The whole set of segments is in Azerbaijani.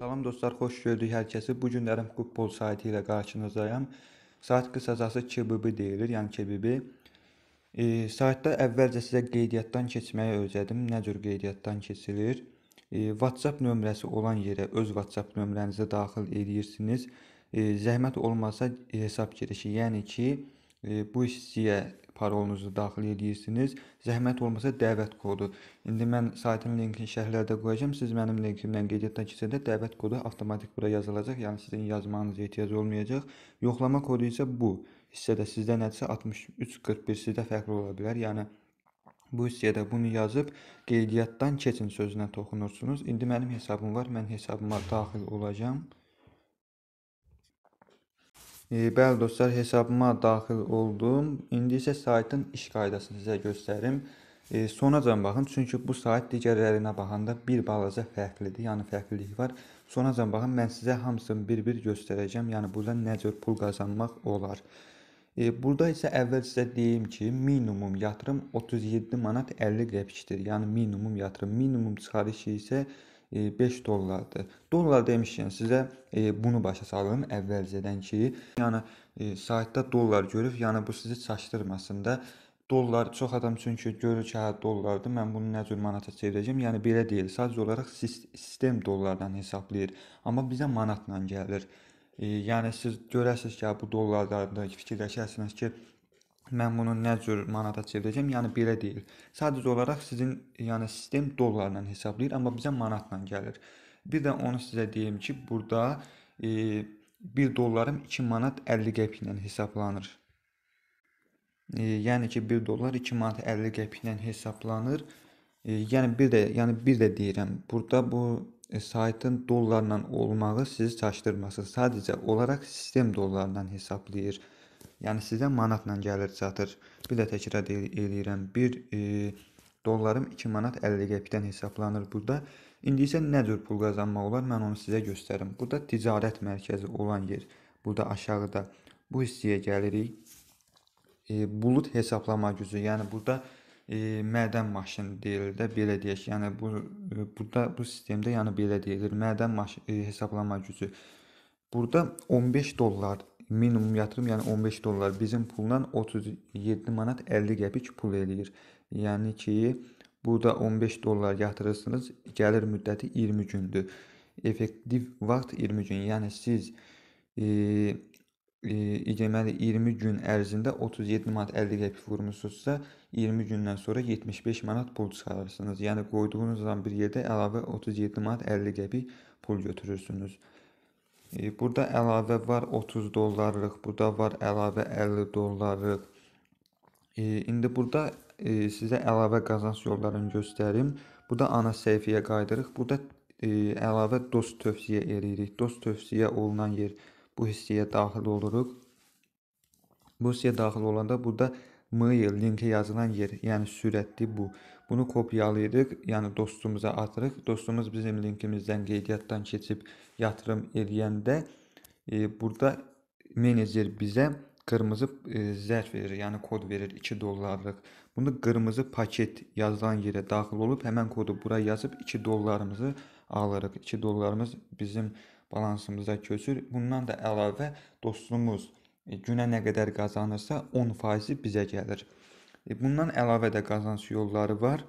Salam dostlar, xoş gördük hər kəsi. Bu günlərim futbol saytı ilə qarşınızdayam. Sayt qısacası KBB deyilir, yəni KBB. E, saytda əvvəlcə sizə qeydiyyatdan keçməyi öyrədim. Nə cür qeydiyyatdan keçilir? E, WhatsApp nömrəsi olan yerə öz WhatsApp nömrənizi daxil edirsiniz. E, zəhmət olmasa e, hesab girişi, yəni ki, e, bu işçiyə parolunuzu daxil edirsiniz. Zəhmət olmasa dəvət kodu. İndi mən saytın linkini şərhlərdə qoyacağam. Siz mənim linkimdən qeydiyyatdan keçəndə dəvət kodu avtomatik bura yazılacaq. Yəni sizin yazmanıza ehtiyac olmayacaq. Yoxlama kodu isə bu. Hissədə sizdə nədirsə 6341 sizdə fərqli ola bilər. Yəni Bu hissədə bunu yazıb qeydiyyatdan keçin sözünə toxunursunuz. İndi mənim hesabım var. Mən hesabıma daxil olacağam. Bəli dostlar, hesabıma daxil oldum. İndi isə saytın iş qaydasını sizə göstərim. Sonacan baxın, çünki bu sayt digərlərinə baxanda bir balaca fərqlidir, yəni fərqlilik var. Sonacan baxın, mən sizə hamısını bir-bir göstərəcəm, yəni burada nə cür pul qazanmaq olar. Burada isə əvvəl sizə deyim ki, minimum yatırım 37 manat 50 qəpikdir. Yəni minimum yatırım, minimum çıxarışı isə 5 e, dollardır. Dollar demişkən sizə e, bunu başa salım əvvəlcədən ki, yəni e, saytda dollar görüb, yəni bu sizi çaşdırmasın da dollar çox adam çünki görür ki, hə dollardır, mən bunu nə cür manata çevirəcəm? Yəni belə deyil. Sadəcə olaraq sistem dollardan hesablayır, amma bizə manatla gəlir. E, yəni siz görəsiniz ki, hə, bu dollardan da fikirləşərsiniz ki, mən bunu nə cür manata çevirəcəm? Yəni belə deyil. Sadəcə olaraq sizin yəni sistem dollarla hesablayır, amma bizə manatla gəlir. Bir də onu sizə deyim ki, burada e, 1 dollarım 2 manat 50 qəpik ilə hesablanır. E, yəni ki, 1 dollar 2 manat 50 qəpik ilə hesablanır. E, yəni bir də, yəni bir də deyirəm, burada bu e, saytın dollarla olmağı sizi çaşdırmasın. Sadəcə olaraq sistem dollarla hesablayır. E, Yəni sizə manatla gəlir çatır. Bir də təkrar el eləyirəm. 1 e, dollarım 2 manat 50 qəpikdən hesablanır burada. İndi isə nə cür pul qazanmaq olar? Mən onu sizə göstərim. Burada ticarət mərkəzi olan yer. Burada aşağıda bu hissəyə gəlirik. E, bulut hesablama gücü, yəni burada e, mədən maşını deyilir də belə deyək. Yəni bu e, burada bu sistemdə yəni belə deyilir. Mədən maşını e, hesablama gücü. Burada 15 dollar minimum yatırım, yəni 15 dollar bizim puldan 37 manat 50 qəpik pul eləyir. Yəni ki, burada 15 dollar yatırırsınız, gəlir müddəti 20 gündür. Effektiv vaxt 20 gün. Yəni siz e, e, deməli 20 gün ərzində 37 manat 50 qəpik vurmusunuzsa, 20 gündən sonra 75 manat pul çıxarırsınız. Yəni qoyduğunuz zaman bir yerdə əlavə 37 manat 50 qəpik pul götürürsünüz. E, burada əlavə var 30 dollarlıq, burada var əlavə 50 dollarlıq. E, indi burada e, sizə əlavə qazanc yollarını göstərim. Burada ana səhifəyə qayıdırıq. Burada əlavə dost tövsiyə eləyirik. Dost tövsiyə olunan yer bu hissəyə daxil oluruq. Bu hissəyə daxil olanda burada mail linki yazılan yer, yəni sürətli bu. Bunu kopyalayırıq, yəni dostumuza atırıq. Dostumuz bizim linkimizdən qeydiyyatdan keçib yatırım eləyəndə e, burada menecer bizə qırmızı e, zərf verir, yəni kod verir 2 dollarlıq. Bunu qırmızı paket yazılan yerə daxil olub həmin kodu bura yazıb 2 dollarımızı alırıq. 2 dollarımız bizim balansımıza köçür. Bundan da əlavə dostumuz e, günə nə qədər qazanırsa 10 faizi bizə gəlir. E, bundan əlavə də qazanc yolları var.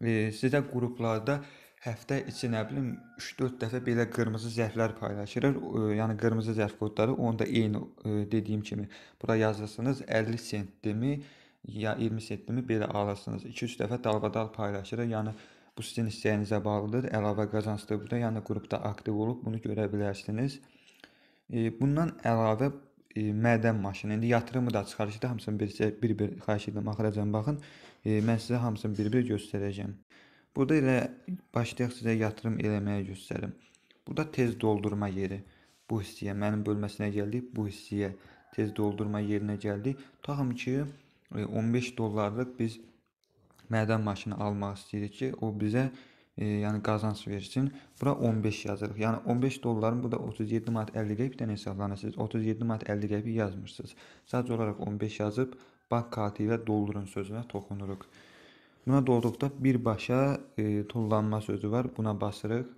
E, sizə qruplarda həftə içi nə bilim 3-4 dəfə belə qırmızı zərflər paylaşırıq. E, yəni qırmızı zərf kodları onda eyni e, dediyim kimi bura yazırsınız 50 sentdimi ya 20 sentdimi belə alırsınız. 2-3 dəfə dalbadal paylaşırıq. Yəni bu sizin istəyinizə bağlıdır. Əlavə qazancdır burada. Yəni qrupda aktiv olub bunu görə bilərsiniz. E, bundan əlavə e, mədən maşını. İndi yatırımı da, çıxarışı da hamısını bir-bir xahiş edirəm axıracan baxın. E, mən sizə hamısını bir-bir göstərəcəm. Burada elə başlayaq sizə yatırım eləməyə göstərim. Burada tez doldurma yeri bu hissəyə, mənim bölməsinə gəldik, bu hissəyə tez doldurma yerinə gəldik. Taxım ki e, 15 dollarlıq biz mədən maşını almaq istəyirik ki, o bizə e, yəni qazanc versin. Bura 15 yazırıq. Yəni 15 dolların bu da 37 manat 50 qəpikdən hesablanır. Siz 37 manat 50 qəpik yazmırsınız. Sadəcə olaraq 15 yazıb bank kartı ilə doldurun sözünə toxunuruq. Buna dolduqda birbaşa e, tullanma sözü var. Buna basırıq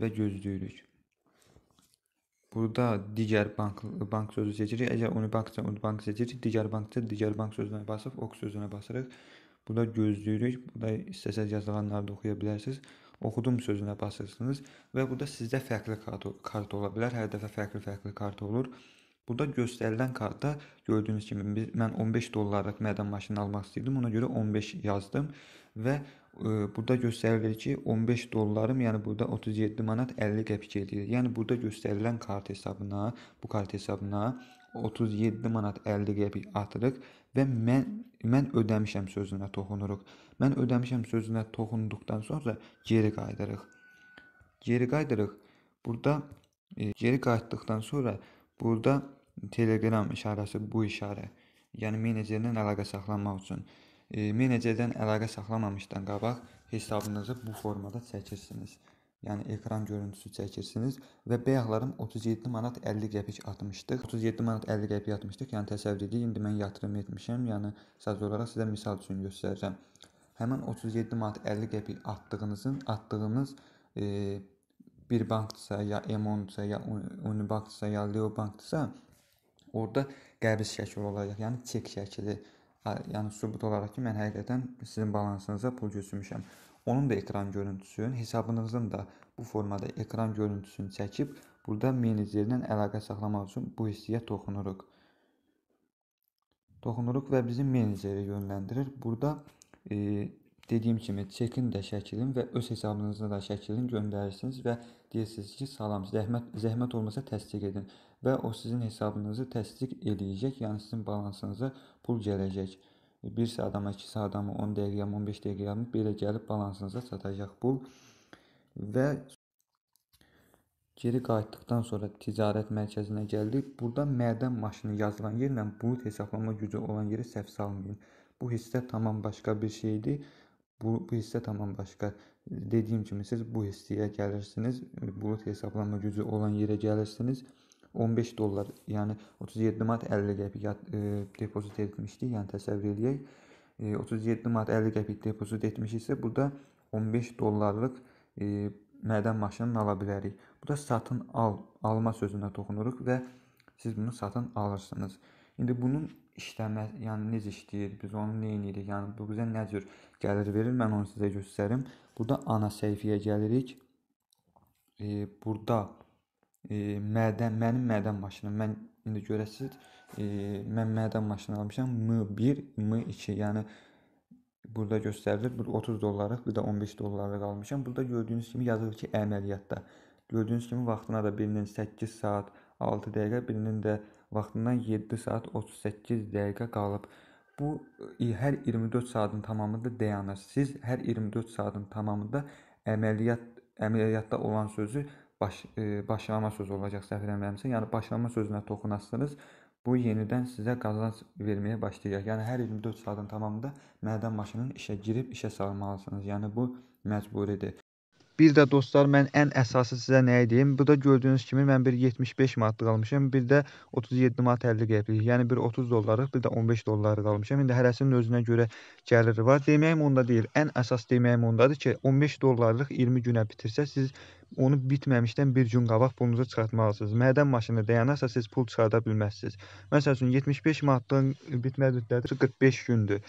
və gözləyirik. Burada digər bank bank sözü seçirik. Əgər Unibank-sa Unibank seçirik, digər banksa digər bank sözünə basıb OK sözünə basırıq Burada gözləyirik. Burada istəsəz yazılanları da oxuya bilərsiniz. Oxudum sözünə basırsınız və burada sizdə fərqli kart, kart ola bilər. Hər dəfə fərqli-fərqli kart olur. Burada göstərilən kartda gördüyünüz kimi biz, mən 15 dollarlıq mədən maşını almaq istəyirdim. Ona görə 15 yazdım və e, burada göstərilir ki, 15 dollarım, yəni burada 37 manat 50 qəpik edir. Yəni burada göstərilən kart hesabına, bu kart hesabına 37 manat 50 qəpik atırıq və mən mən ödəmişəm sözünə toxunuruq. Mən ödəmişəm sözünə toxunduqdan sonra geri qayıdırıq. Geri qayıdırıq. Burada e, geri qayıtdıqdan sonra burada Telegram işarəsi bu işarə. Yəni menecerlə əlaqə saxlamaq üçün e, menecerdən əlaqə saxlamamışdan qabaq hesabınızı bu formada çəkirsiniz yəni ekran görüntüsü çəkirsiniz və bayaqlarım 37 manat 50 qəpik atmışdıq. 37 manat 50 qəpik atmışdıq. Yəni təsəvvür edin, indi mən yatırım etmişəm. Yəni sadəcə olaraq sizə misal üçün göstərəcəm. Həmin 37 manat 50 qəpik atdığınızın atdığınız e, bir bankdsa, ya Emonsa, ya Unibankdsa, ya Leobankdsa orada qəbz şəkli olacaq. Yəni çek şəkli. Yəni sübut olaraq ki, mən həqiqətən sizin balansınıza pul götürmüşəm. Onun da ekran görüntüsünü, hesabınızın da bu formada ekran görüntüsünü çəkib burada menecerlə əlaqə saxlamaq üçün bu hissəyə toxunuruq. Toxunuruq və bizim meneceri yönləndirir. Burada e, dediyim kimi çekin də şəklin və öz hesabınızda da şəklin göndərirsiniz və deyirsiniz ki, salam, zəhmət zəhmət olmasa təsdiq edin və o sizin hesabınızı təsdiq eləyəcək, yəni sizin balansınıza pul gələcək birsə adama, ikisi adamı 10 dəqiqə, 15 dəqiqə yalnız belə gəlib balansınıza çatacaq bu. Və geri qayıtdıqdan sonra ticarət mərkəzinə gəldik. Burada mədən maşını yazılan yerlə bulut hesablama gücü olan yeri səhv salmayın. Bu hissə tamam başqa bir şeydir. Bu, bu hissə tamam başqa. Dediyim kimi siz bu hissəyə gəlirsiniz. Bulut hesablama gücü olan yerə gəlirsiniz. 15 dollar, yəni 37 manat 50 qəpik e, depozit etmişdik. Yəni təsəvvür eləyək, e, 37 manat 50 qəpik depozit etmişiksə, burada 15 dollarlıq e, mədən maşını ala bilərik. Burada satın al, alma sözünə toxunuruq və siz bunu satın alırsınız. İndi bunun işləmə, yəni necə işləyir, biz onu nə edirik, yəni bu bizə nə cür gəlir verir, mən onu sizə göstərim. Burada ana səhifəyə gəlirik. E, burada e, mədən, mənim mədən maşınım. Mən indi görəsiz, e, mən mədən maşını almışam M1, M2, yəni burada göstərilir. Burada 30 dollarlıq, bir də 15 dollarlıq almışam. Burada gördüyünüz kimi yazılır ki, əməliyyatda. Gördüyünüz kimi vaxtına da birinin 8 saat 6 dəqiqə, birinin də vaxtından 7 saat 38 dəqiqə qalıb. Bu e, hər 24 saatın tamamında dayanır. Siz hər 24 saatın tamamında əməliyyat əməliyyatda olan sözü baş, e, başlama sözü olacaq səhv eləmirəmsə, yəni başlama sözünə toxunasınız. Bu yenidən sizə qazanc verməyə başlayacaq. Yəni hər 24 saatın tamamında mədən maşının işə girib işə salmalısınız. Yəni bu məcburidir. Bir də dostlar mən ən əsası sizə nəyi deyim? Burada gördüyünüz kimi mən bir 75 manatlıq almışam, bir də 37 manat 50 qəpik. Yəni bir 30 dollarlıq, bir də 15 dollarlıq almışam. İndi hərəsinin özünə görə gəliri var. Deməyim onda deyil. Ən əsas deməyim ondadır ki, 15 dollarlıq 20 günə bitirsə siz onu bitməmişdən bir gün qabaq pulunuzu çıxartmalısınız. Mədən maşını dayanarsa siz pul çıxarda bilməzsiniz. Məsəl üçün 75 manatlığın bitmə müddəti 45 gündür.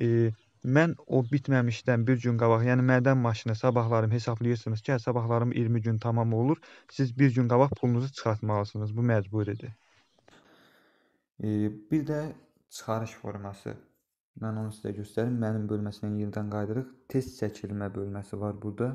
E, Mən o bitməmişdən bir gün qabaq, yəni mədən maşını sabahlarım hesablayırsınız ki, hə, sabahlarım 20 gün tamam olur. Siz bir gün qabaq pulunuzu çıxartmalısınız. Bu məcburidir. E, bir də çıxarış forması. Mən onu sizə göstərim. Mənim bölməsindən yenidən qayıdırıq. Test çəkilmə bölməsi var burada.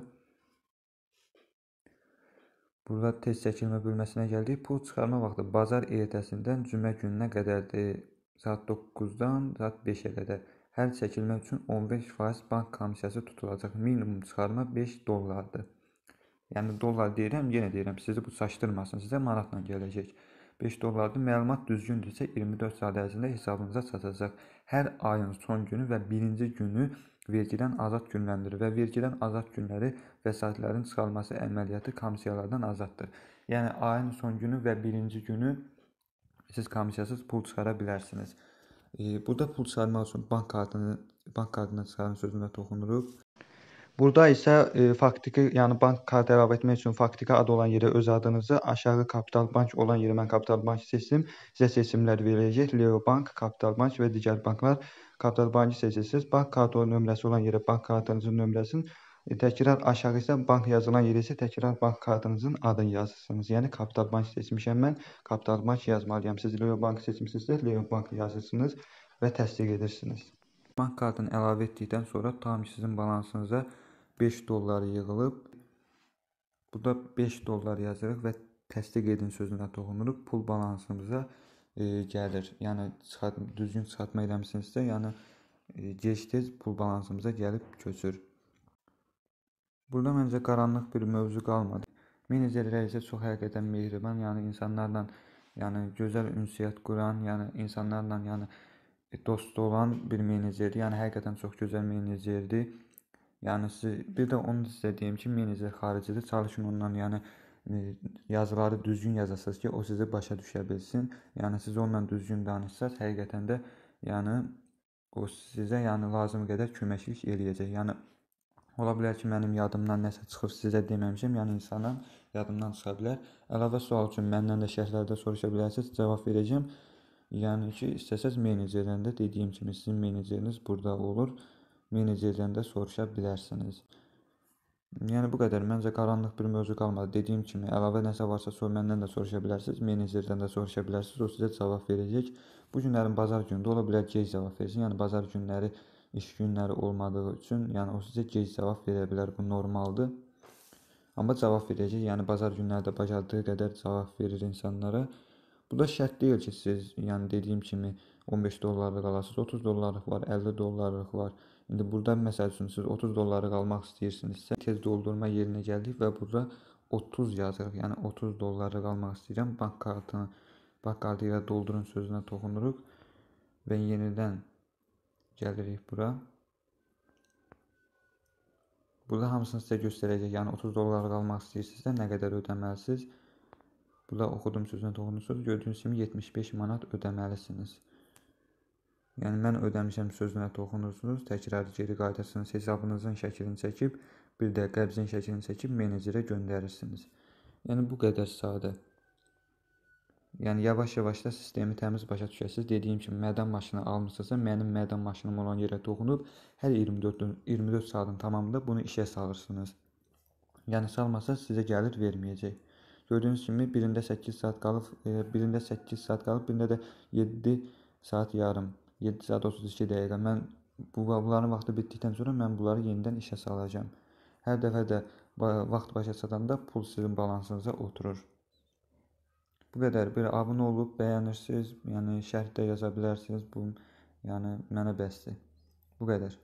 Burada test çəkilmə bölməsinə gəldik. Pul çıxarma vaxtı bazar ertəsindən cümə gününə qədərdir. Saat 9-dan saat 5-ə qədər. Hər çəkilmək üçün 15% bank komissiyası tutulacaq. Minimum çıxarma 5 dollardır. Yəni dollar deyirəm, yenə deyirəm, sizi bu çaşdırmasın. Sizə manatla gələcək. 5 dollardır. Məlumat düzgündürsə 24 saat ərzində hesabınıza çatacaq. Hər ayın son günü və 1-ci günü vergidən azad günləndirir və vergidən azad günləri vəsaitlərin çıxarılması əməliyyatı komissiyalardan azaddır. Yəni ayın son günü və 1-ci günü siz komissiyasız pul çıxara bilərsiniz. Burada pul çıxarmaq üçün bank kartını, bank kartından çıxarın sözünə toxunuruq. Burada isə e, faktiki, yəni bank kartı əlavə etmək üçün faktiki ad olan yerə öz adınızı, aşağı Kapital Bank olan yerə mən Kapital Bank seçdim. Sizə seçimlər verəcək. Leo Bank, Kapital Bank və digər banklar Kapital Bankı seçirsiniz. Bank kartı nömrəsi olan yerə bank kartınızın nömrəsini E, təkrar aşağı isə bank yazılan yeri isə təkrar bank kartınızın adını yazırsınız. Yəni Kapital Bank seçmişəm mən. Kapital Bank yazmalıyam. Siz Leo Bank seçmisinizsə Leo Bank yazırsınız və təsdiq edirsiniz. Bank kartını əlavə etdikdən sonra tam sizin balansınıza 5 dollar yığılıb. Burada 5 dollar yazırıq və təsdiq edin sözünə toxunuruq. Pul balansımıza e, gəlir. Yəni çıxart, düzgün çıxartma eləmisinizsə, yəni e, gec-tez pul balansımıza gəlib köçür. Burda məncə qaranlıq bir mövzu qalmadı. Menecerlər isə çox həqiqətən mehriban, yəni insanlarla, yəni gözəl ünsiyyət quran, yəni insanlarla, yəni e, dost olan bir menecerdir. Yəni həqiqətən çox gözəl menecerdir. Yəni siz bir də onu sizə deyim ki, menecer xaricidir. Çalışın ondan, yəni e, yazıları düzgün yazasınız ki, o sizi başa düşə bilsin. Yəni siz onunla düzgün danışsaz, həqiqətən də yəni o sizə yəni lazım qədər köməklik eləyəcək. Yəni Ola bilər ki, mənim yadımdan nəsə çıxıb sizə deməmişəm, yəni insana yadımdan çıxa bilər. Əlavə sual üçün məndən də şərhlərdə soruşa bilərsiniz, cavab verəcəm. Yəni ki, istəsəz menecerdən də dediyim kimi sizin meneceriniz burada olur. Menecerdən də soruşa bilərsiniz. Yəni bu qədər. Məncə qaranlıq bir mövzu qalmadı. Dediyim kimi, əlavə nəsə varsa sor məndən də soruşa bilərsiniz, menecerdən də soruşa bilərsiniz, o sizə cavab verəcək. Bu günlərin bazar günüdür. Ola bilər gec cavab versin. Yəni bazar günləri iş günləri olmadığı üçün, yəni o sizə gec cavab verə bilər, bu normaldır. Amma cavab verəcək, yəni bazar günləri də bacardığı qədər cavab verir insanlara. Bu da şərt deyil ki, siz, yəni dediyim kimi 15 dollarlıq alasınız, 30 dollarlıq var, 50 dollarlıq var. İndi burada məsəl üçün siz 30 dollarlıq almaq istəyirsinizsə, tez doldurma yerinə gəldik və burada 30 yazırıq. Yəni 30 dollarlıq almaq istəyirəm, bank kartını bank kartı ilə doldurun sözünə toxunuruq və yenidən Gəlirik bura. Burada hamısını sizə göstərəcək. Yəni 30 dollarlıq almaq istəyirsinizsə nə qədər ödəməlisiniz? Burada oxudum sözünə toxunursunuz. Gördüyünüz kimi 75 manat ödəməlisiniz. Yəni mən ödəmişəm sözünə toxunursunuz, təkrar geri qayıdırsınız, hesabınızın şəklini çəkib, bir də qəbzin şəklini çəkib menecerə göndərirsiniz. Yəni bu qədər sadə. Yəni yavaş-yavaş da sistemi təmiz başa düşəsiz. Dediyim kimi mədən maşını almısınızsa, mənim mədən maşınım olan yerə toxunub hər 24 24 saatın tamamında bunu işə salırsınız. Yəni salmasanız sizə gəlir verməyəcək. Gördüyünüz kimi birində 8 saat qalıb, e, birində 8 saat qalıb, birində də 7 saat yarım, 7 saat 32 dəqiqə. Mən bu bunların vaxtı bitdikdən sonra mən bunları yenidən işə salacağam. Hər dəfə də vaxt başa çatanda pul sizin balansınıza oturur. Bu qədər. Bir abunə olub bəyənirsiniz, yəni şərh də yaza bilərsiniz. Bu yəni mənə bəsdir. Bu qədər.